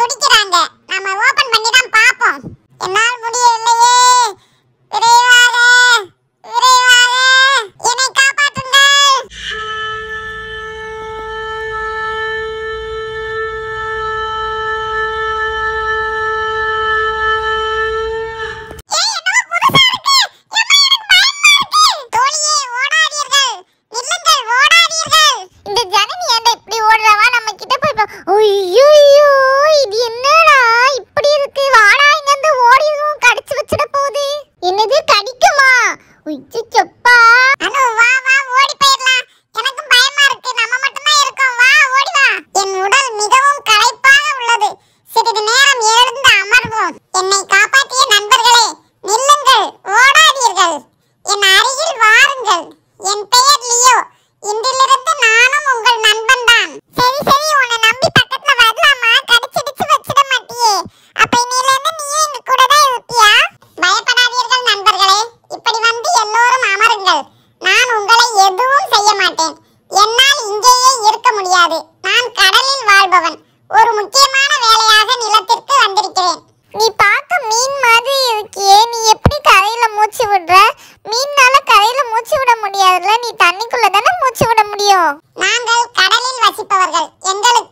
துடிக்கிறாங்க நாம ஓபன் பண்ணி தான் பாப்போம் என்னால் முடியலையே மிகவும் களைப்பாக உள்ளது சிறிது நேரம் எழுந்து அமர்வோம் என்னை காப்பாற்றிய நண்பர்களே நில்லுங்கள் ஓடாதீர்கள் என் அருகில் வாருங்கள் என் பெயர் லியோ இன்றிலிருந்து நானும் உங்கள் நண்பன் தான் சரி சரி உன ஒரு முக்கியமான வேலையாக நிலத்திற்கு வந்திருக்கிறேன் நீ பார்க்க மீன் மாதிரி இருக்கியே நீ எப்படி கரையில மூச்சு விடுற மீன்னால கரையில மூச்சு விட முடியாதுல்ல நீ தண்ணிக்குள்ள தானே மூச்சு விட முடியும் நாங்கள் கடலில் வசிப்பவர்கள் எங்களுக்கு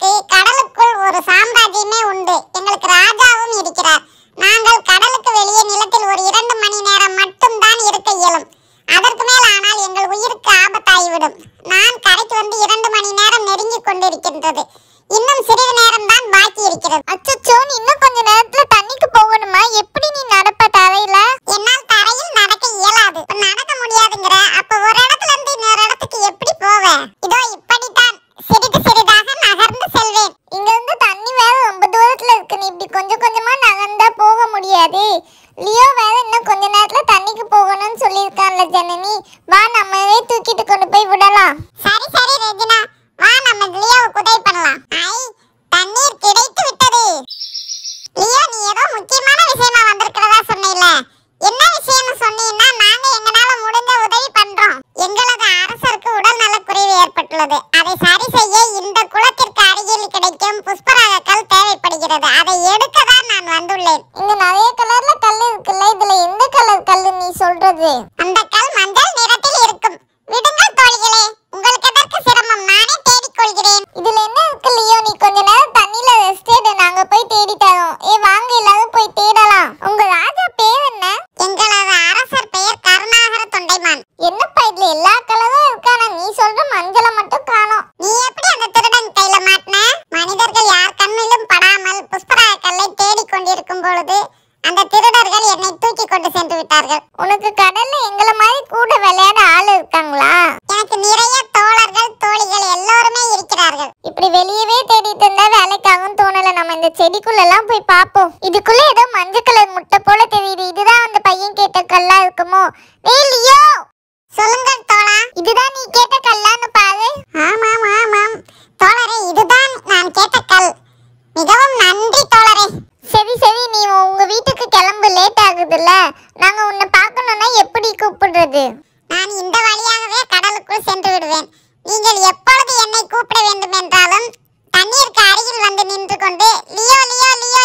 கொஞ்சமா நகர்ந்தா போக முடியாது லியோ வேற இன்னும் கொஞ்ச நேரத்துல தண்ணிக்கு போகணும்னு சொல்லியிருக்கான்ல ஜனனி வா நம்மளே தூக்கிட்டு கொண்டு போய் விடலாம் சரி சரி ரெஜினா வா நம்ம லியோவை உதவி பண்ணலாம் ஐ தண்ணீர் கிடைத்து விட்டது லியோ நீ ஏதோ முக்கியமான விஷயமா வந்திருக்கிறதா சொன்னீல என்ன விஷயம்னு சொன்னீங்கன்னா நாங்க எங்களால முடிஞ்ச உதவி பண்றோம் எங்களது அரசருக்கு உடல் நலக்குறைவு ஏற்பட்டுள்ளது அதை சரி செய்ய இந்த குளத்திற்கு அருகில் கிடைக்கும் புஷ்பராகக்கல் தேவைப்படுகிறது அதை கலர் இங்க நிறைய கலர்ல கல் இருக்குல்ல இதுல எந்த கலர் கல் நீ சொல்றது அந்த கல் மஞ்சள் நிறத்தில் இருக்கும் விடுங்கள் தோழிகளே உங்களுக்கு எதற்கு சிரமம் நானே தேடிக் கொள்கிறேன் இதுல என்ன போது அந்த திருடர்கள் என்னை தூக்கி கொண்டு சென்று விட்டார்கள் உனக்கு கடல்ல எங்கள மாதிரி கூட விளையாட ஆள் இருக்காங்களா எனக்கு நிறைய தோழர்கள் தோழிகள் எல்லாருமே இருக்கிறார்கள் இப்படி வெளியவே தேடிட்டு இருந்தா வேலைக்காகவும் தோணல நம்ம இந்த செடிக்குள்ள எல்லாம் போய் பாப்போம் இதுக்குள்ள ஏதோ மஞ்சள் கலர் முட்டை போல தெரியுது இதுதான் அந்த பையன் கேட்ட கல்லா இருக்குமோ இல்லையோ சொல்லுங்க தோழா இதுதான் நீ கேட்ட கல்லான்னு பாரு ஆமாம் ஆமாம் தோழரே இதுதான் நான் நான் இந்த வழியாகவே கடலுக்குள் சென்று விடுவேன் நீங்கள் எப்பொழுது என்னை கூப்பிட வேண்டும் என்றாலும் தண்ணீருக்கு அருகில் வந்து நின்று கொண்டு லியோ லியோ லியோ